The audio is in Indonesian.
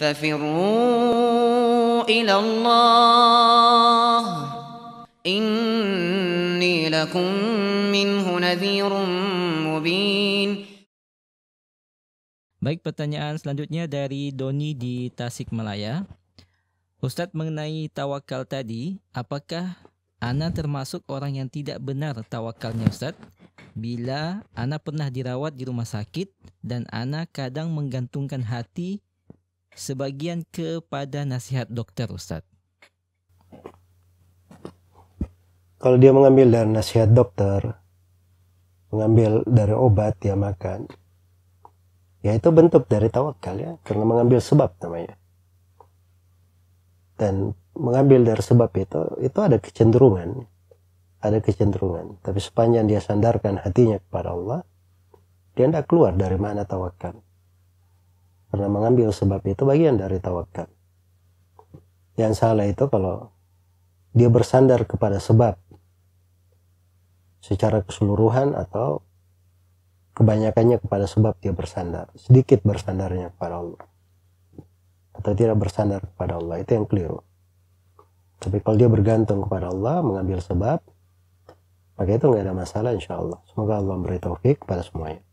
ففروا إلى الله إني لكم منه نذير مبين Baik pertanyaan selanjutnya dari Doni di Tasikmalaya. Ustadz mengenai tawakal tadi, apakah Ana termasuk orang yang tidak benar tawakalnya Ustadz? Bila Ana pernah dirawat di rumah sakit dan Ana kadang menggantungkan hati sebagian kepada nasihat dokter Ustadz? Kalau dia mengambil dari nasihat dokter, mengambil dari obat dia makan, ya itu bentuk dari tawakal ya, karena mengambil sebab namanya. Dan mengambil dari sebab itu, itu ada kecenderungan, ada kecenderungan. Tapi sepanjang dia sandarkan hatinya kepada Allah, dia tidak keluar dari mana tawakal. Karena mengambil sebab itu bagian dari tawakal. Yang salah itu kalau dia bersandar kepada sebab secara keseluruhan atau kebanyakannya kepada sebab dia bersandar. Sedikit bersandarnya kepada Allah. Atau tidak bersandar kepada Allah. Itu yang keliru. Tapi kalau dia bergantung kepada Allah, mengambil sebab, maka itu nggak ada masalah insya Allah. Semoga Allah memberi taufik kepada semuanya.